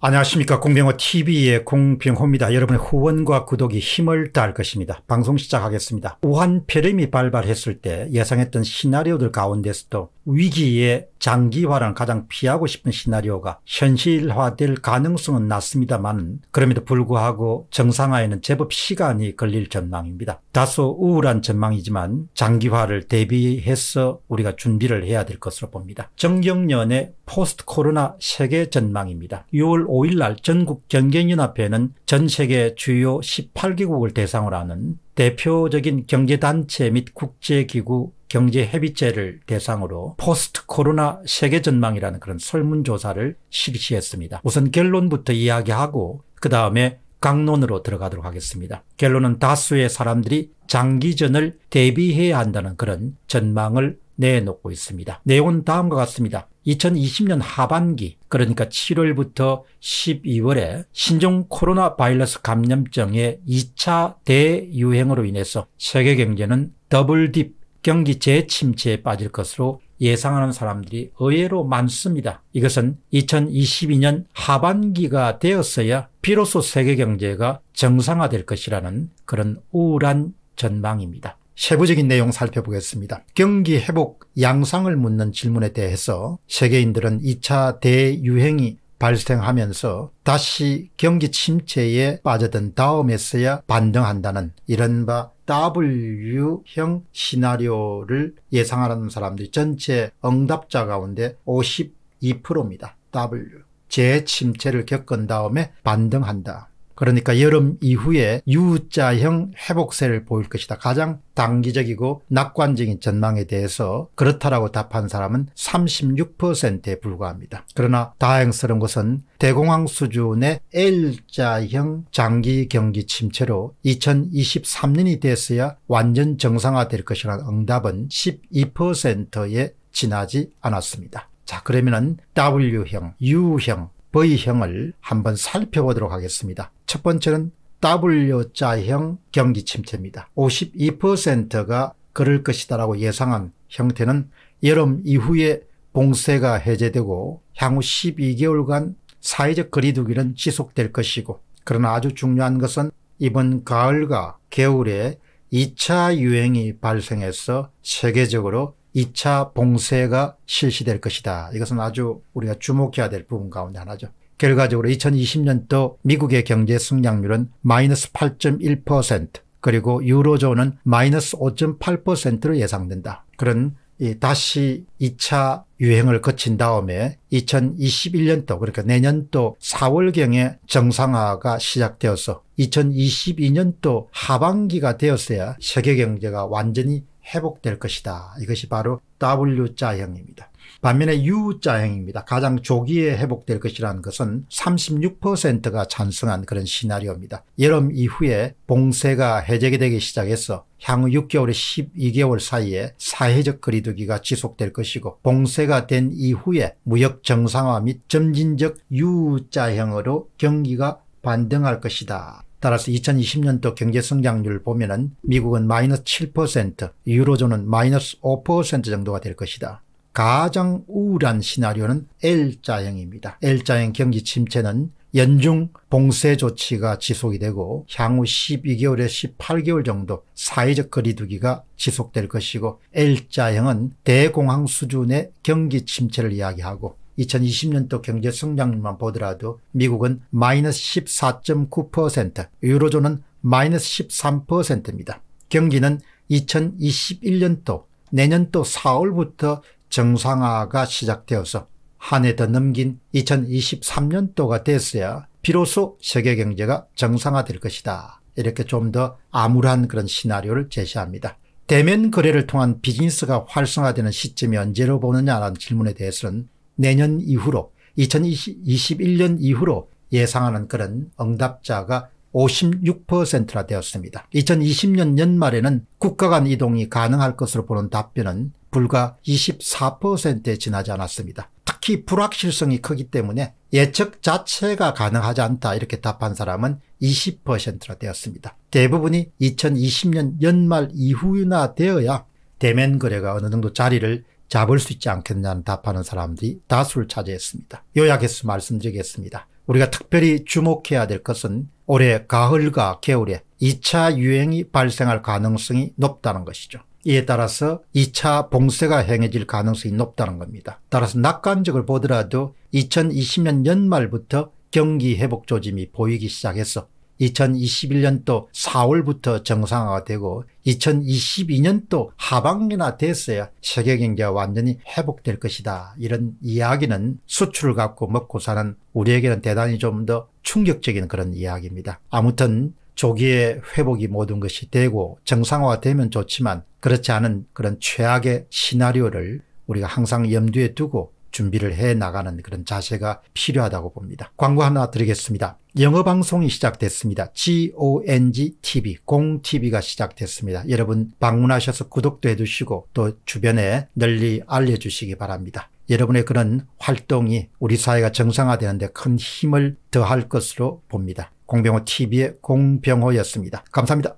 안녕하십니까. 공병호 TV의 공병호입니다. 여러분의 후원과 구독이 힘을 다할 것입니다. 방송 시작하겠습니다. 우한 폐렴이 발발했을 때 예상했던 시나리오들 가운데서도 위기의 장기화를 가장 피하고 싶은 시나리오가 현실화될 가능성은 낮습니다만 그럼에도 불구하고 정상화에는 제법 시간이 걸릴 전망입니다. 다소 우울한 전망이지만 장기화를 대비해서 우리가 준비를 해야 될 것으로 봅니다. 정경련의 포스트 코로나 세계 전망입니다. 6월 5일 날 전국 전경연합회는 전 세계 주요 18개국을 대상으로 하는 대표적인 경제단체 및 국제기구 경제 해비제를 대상으로 포스트 코로나 세계 전망이라는 그런 설문조사를 실시했습니다. 우선 결론부터 이야기하고 그 다음에 강론으로 들어가도록 하겠습니다. 결론은 다수의 사람들이 장기전을 대비해야 한다는 그런 전망을 내놓고 있습니다. 내용은 다음과 같습니다. 2020년 하반기 그러니까 7월부터 12월에 신종 코로나 바이러스 감염증의 2차 대유행으로 인해서 세계 경제는 더블 딥 경기 재침체에 빠질 것으로 예상하는 사람들이 의외로 많습니다. 이것은 2022년 하반기가 되었어야 비로소 세계 경제가 정상화될 것이라는 그런 우울한 전망입니다. 세부적인 내용 살펴보겠습니다. 경기 회복 양상을 묻는 질문에 대해서 세계인들은 2차 대유행이 발생하면서 다시 경기 침체에 빠져든 다음에서야 반등한다는 이른바 W형 시나리오를 예상하는 사람들이 전체 응답자 가운데 52%입니다. W. 재침체를 겪은 다음에 반등한다. 그러니까 여름 이후에 U자형 회복세를 보일 것이다. 가장 단기적이고 낙관적인 전망에 대해서 그렇다라고 답한 사람은 36%에 불과합니다. 그러나 다행스러운 것은 대공황 수준의 L자형 장기 경기 침체로 2023년이 됐어야 완전 정상화될 것이라는 응답은 12%에 지나지 않았습니다. 자 그러면은 W형, U형, V형을 한번 살펴보도록 하겠습니다. 첫 번째는 W자형 경기 침체입니다. 52%가 그럴 것이다라고 예상한 형태는 여름 이후에 봉쇄가 해제되고 향후 12개월간 사회적 거리두기는 지속될 것이고 그러나 아주 중요한 것은 이번 가을과 겨울에 2차 유행이 발생해서 세계적으로 2차 봉쇄가 실시될 것이다. 이것은 아주 우리가 주목해야 될 부분 가운데 하나죠. 결과적으로 2020년도 미국의 경제 성장률은 마이너스 8.1% 그리고 유로존은 마이너스 5.8%로 예상된다. 그런 다시 2차 유행을 거친 다음에 2021년도 그러니까 내년도 4월경에 정상화가 시작되어서 2022년도 하반기가 되었어야 세계 경제가 완전히 회복될 것이다. 이것이 바로 W자형입니다. 반면에 U자형입니다. 가장 조기에 회복될 것이라는 것은 36%가 찬성한 그런 시나리오입니다. 여름 이후에 봉쇄가 해제 되기 시작해서 향후 6개월에 12개월 사이에 사회적 거리두기가 지속될 것이고 봉쇄가 된 이후에 무역 정상화 및 점진적 U자형으로 경기가 반등할 것이다. 따라서 2020년도 경제 성장률 을 보면은 미국은 마이너스 7%, 유로존은 마이너스 5% 정도가 될 것이다. 가장 우울한 시나리오는 L자형입니다. L자형 경기 침체는 연중 봉쇄 조치가 지속이 되고 향후 12개월에서 18개월 정도 사회적 거리두기가 지속될 것이고 L자형은 대공황 수준의 경기 침체를 이야기하고 2020년도 경제 성장률만 보더라도 미국은 마이너스 14.9% 유로존은 마이너스 13%입니다. 경기는 2021년도 내년도 4월부터 정상화가 시작되어서 한 해 더 넘긴 2023년도가 됐어야 비로소 세계 경제가 정상화될 것이다. 이렇게 좀 더 암울한 그런 시나리오를 제시합니다. 대면 거래를 통한 비즈니스가 활성화되는 시점이 언제로 보느냐라는 질문에 대해서는 내년 이후로 2021년 이후로 예상하는 그런 응답자가 5 6라 되었습니다. 2020년 연말에는 국가 간 이동이 가능할 것으로 보는 답변은 불과 24%에 지나지 않았습니다. 특히 불확실성이 크기 때문에 예측 자체가 가능하지 않다 이렇게 답한 사람은 2 0라 되었습니다. 대부분이 2020년 연말 이후나 되어야 대면 거래가 어느 정도 자리를 잡을 수 있지 않겠냐는 답하는 사람들이 다수를 차지했습니다. 요약해서 말씀드리겠습니다. 우리가 특별히 주목해야 될 것은 올해 가을과 겨울에 2차 유행이 발생할 가능성이 높다는 것이죠. 이에 따라서 2차 봉쇄가 행해질 가능성이 높다는 겁니다. 따라서 낙관적을 보더라도 2020년 연말부터 경기 회복 조짐이 보이기 시작해서 2021년도 4월부터 정상화 되고 2022년도 하반기나 됐어야 세계 경제가 완전히 회복될 것이다. 이런 이야기는 수출을 갖고 먹고 사는 우리에게는 대단히 좀 더 충격적인 그런 이야기입니다. 아무튼 조기에 회복이 모든 것이 되고 정상화되면 좋지만 그렇지 않은 그런 최악의 시나리오를 우리가 항상 염두에 두고 준비를 해 나가는 그런 자세가 필요하다고 봅니다. 광고 하나 드리겠습니다. 영어 방송이 시작됐습니다. GONG TV, 공 TV가 시작됐습니다. 여러분 방문하셔서 구독도 해주시고 또 주변에 널리 알려주시기 바랍니다. 여러분의 그런 활동이 우리 사회가 정상화되는데 큰 힘을 더할 것으로 봅니다. 공병호 TV의 공병호였습니다. 감사합니다.